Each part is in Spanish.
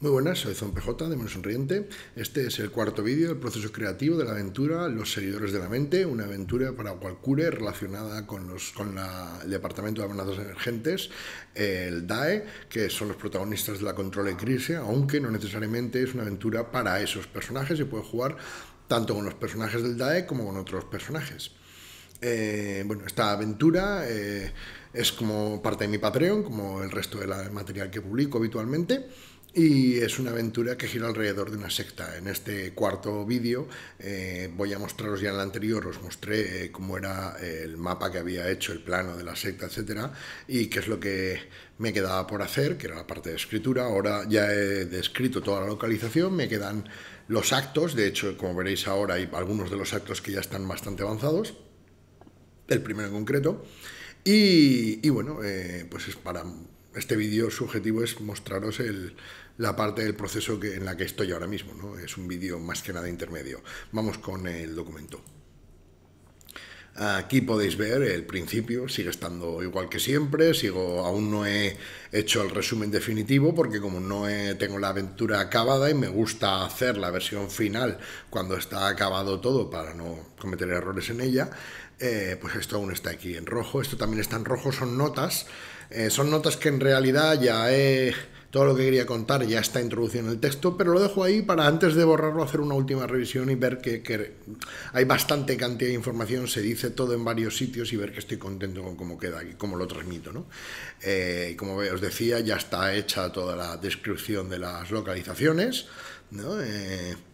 Muy buenas, soy Zon PJ de Menos Sonriente. Este es el cuarto vídeo del proceso creativo de la aventura Los Seguidores de la Mente, una aventura para cualquiera relacionada con, los, con el Departamento de Amenazas Emergentes, el DAE, que son los protagonistas de la control de crisis, aunque no necesariamente es una aventura para esos personajes y puede jugar tanto con los personajes del DAE como con otros personajes. Eh, bueno, esta aventura eh, es como parte de mi Patreon, como el resto del material que publico habitualmente y es una aventura que gira alrededor de una secta. En este cuarto vídeo eh, voy a mostraros ya en el anterior, os mostré eh, cómo era el mapa que había hecho, el plano de la secta, etcétera, y qué es lo que me quedaba por hacer, que era la parte de escritura. Ahora ya he descrito toda la localización, me quedan los actos, de hecho, como veréis ahora, hay algunos de los actos que ya están bastante avanzados, el primero en concreto, y, bueno, eh, pues es para este vídeo subjetivo es mostraros la parte del proceso que, en la que estoy ahora mismo. Es un vídeo más que nada intermedio. Vamos con el documento. Aquí podéis ver el principio, sigue estando igual que siempre, sigo, aún no he hecho el resumen definitivo porque como no tengo la aventura acabada y me gusta hacer la versión final cuando está acabado todo para no cometer errores en ella, eh, pues esto aún está aquí en rojo, esto también está en rojo, son notas eh, son notas que en realidad ya he... Eh, todo lo que quería contar ya está introducido en el texto, pero lo dejo ahí para antes de borrarlo hacer una última revisión y ver que, hay bastante cantidad de información, se dice todo en varios sitios y ver que estoy contento con cómo queda y cómo lo transmito. ¿no? Eh, como os decía, ya está hecha toda la descripción de las localizaciones.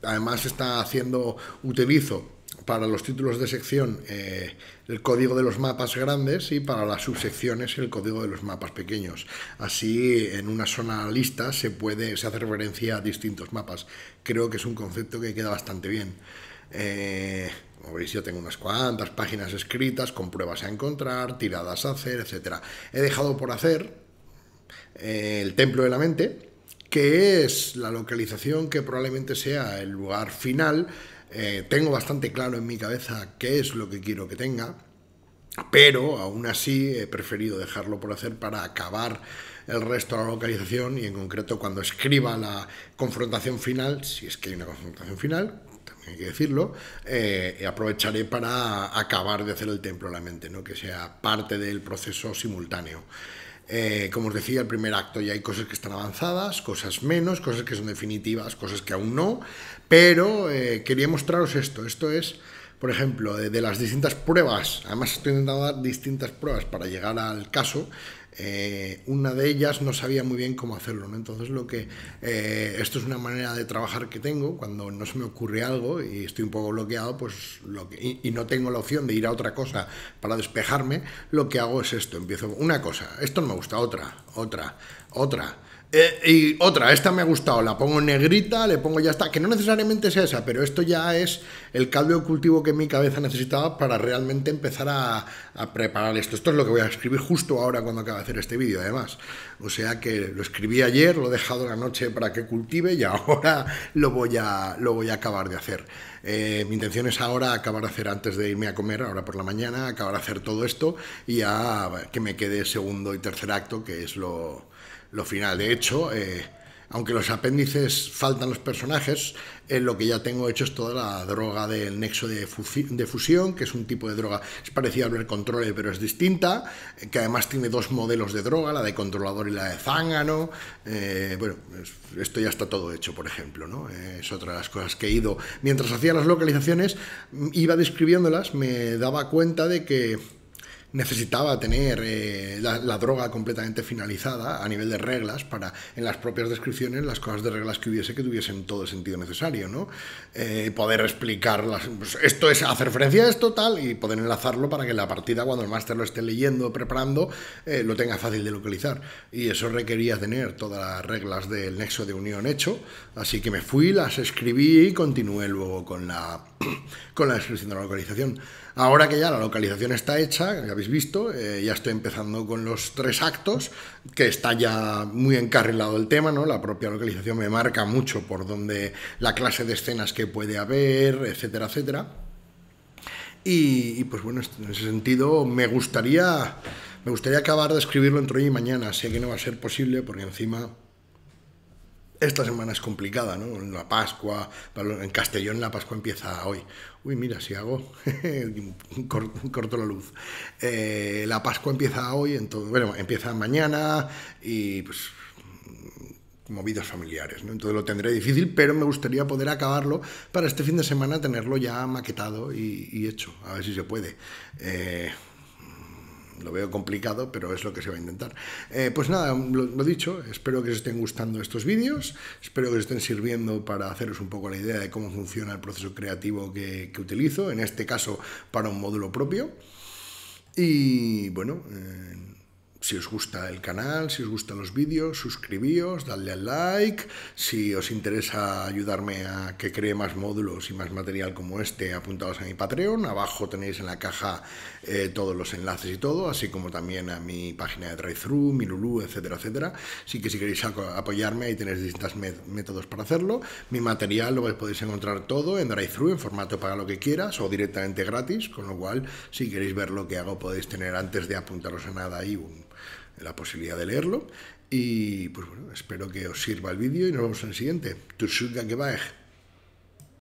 además está haciendo, utilizo para los títulos de sección eh, el código de los mapas grandes y para las subsecciones el código de los mapas pequeños. Así en una zona lista se puede se hace referencia a distintos mapas. Creo que es un concepto que queda bastante bien. Eh, como veis, yo tengo unas cuantas páginas escritas con pruebas a encontrar, tiradas a hacer, etc. He dejado por hacer eh, el templo de la mente, que es la localización que probablemente sea el lugar final eh, tengo bastante claro en mi cabeza qué es lo que quiero que tenga, pero aún así he preferido dejarlo por hacer para acabar el resto de la localización y en concreto cuando escriba la confrontación final, si es que hay una confrontación final, también hay que decirlo, eh, aprovecharé para acabar de hacer el templo a la mente, ¿no? que sea parte del proceso simultáneo. Eh, como os decía, el primer acto ya hay cosas que están avanzadas, cosas menos, cosas que son definitivas, cosas que aún no, pero eh, quería mostraros esto. Esto es por ejemplo, de, las distintas pruebas, además estoy intentando dar distintas pruebas para llegar al caso, eh, una de ellas no sabía muy bien cómo hacerlo, Entonces lo que eh, esto es una manera de trabajar que tengo, cuando no se me ocurre algo y estoy un poco bloqueado, pues lo y, no tengo la opción de ir a otra cosa para despejarme, lo que hago es esto, empiezo una cosa, esto no me gusta, otra, otra, otra. Eh, y otra, esta me ha gustado, la pongo negrita, le pongo ya está, que no necesariamente es esa, pero esto ya es el caldo de cultivo que mi cabeza necesitaba para realmente empezar a, preparar esto. Esto es lo que voy a escribir justo ahora cuando acabe de hacer este vídeo, además. O sea que lo escribí ayer, lo he dejado la noche para que cultive y ahora lo voy a, lo voy a acabar de hacer. Eh, mi intención es ahora acabar de hacer antes de irme a comer, ahora por la mañana, acabar de hacer todo esto y a eh, que me quede segundo y tercer acto, que es lo lo final. De hecho, eh, aunque los apéndices faltan los personajes, en eh, lo que ya tengo hecho es toda la droga del nexo de, fusión, que es un tipo de droga, es parecida al Control, pero es distinta, eh, que además tiene dos modelos de droga, la de controlador y la de zángano. bueno, esto ya está todo hecho, por ejemplo, ¿no? es otra de las cosas que he ido. Mientras hacía las localizaciones, mm, iba describiéndolas, me daba cuenta de que necesitaba tener eh, la, droga completamente finalizada a nivel de reglas para en las propias descripciones las cosas de reglas que hubiese que tuviesen todo el sentido necesario, ¿no? Eh, poder explicarlas, pues, esto es, hacer referencia a esto tal y poder enlazarlo para que la partida cuando el máster lo esté leyendo, preparando, eh, lo tenga fácil de localizar. Y eso requería tener todas las reglas del nexo de unión hecho, así que me fui, las escribí y continué luego con la, con la descripción de la localización. Ahora que ya la localización está hecha, visto, eh, ya estoy empezando con los tres actos, que está ya muy encarrilado el tema, ¿no? La propia localización me marca mucho por donde la clase de escenas que puede haber, etcétera, etcétera. Y, y pues bueno, en ese sentido me gustaría, me gustaría acabar de escribirlo entre hoy y mañana, sé que no va a ser posible porque encima esta semana es complicada, ¿no? La Pascua, en Castellón la Pascua empieza hoy. Uy, mira, si hago, corto la luz. Eh, la Pascua empieza hoy, entonces, bueno, empieza mañana y pues movidas familiares, ¿no? Entonces lo tendré difícil, pero me gustaría poder acabarlo para este fin de semana tenerlo ya maquetado y, y hecho, a ver si se puede. Eh, lo veo complicado, pero es lo que se va a intentar. Eh, pues nada, lo, he dicho, espero que os estén gustando estos vídeos, espero que os estén sirviendo para haceros un poco la idea de cómo funciona el proceso creativo que, utilizo, en este caso para un módulo propio. Y bueno... Eh, si os gusta el canal, si os gustan los vídeos, suscribíos, dadle al like. Si os interesa ayudarme a que cree más módulos y más material como este, apuntaos a mi Patreon. Abajo tenéis en la caja eh, todos los enlaces y todo, así como también a mi página de drive mi Lulu, etcétera, etcétera. Así que si queréis apoyarme, ahí tenéis distintos métodos para hacerlo. Mi material lo podéis encontrar todo en DriveThru, en formato para lo que quieras o directamente gratis, con lo cual, si queréis ver lo que hago, podéis tener antes de apuntaros a nada ahí un la posibilidad de leerlo. Y pues bueno, espero que os sirva el vídeo y nos vemos en el siguiente.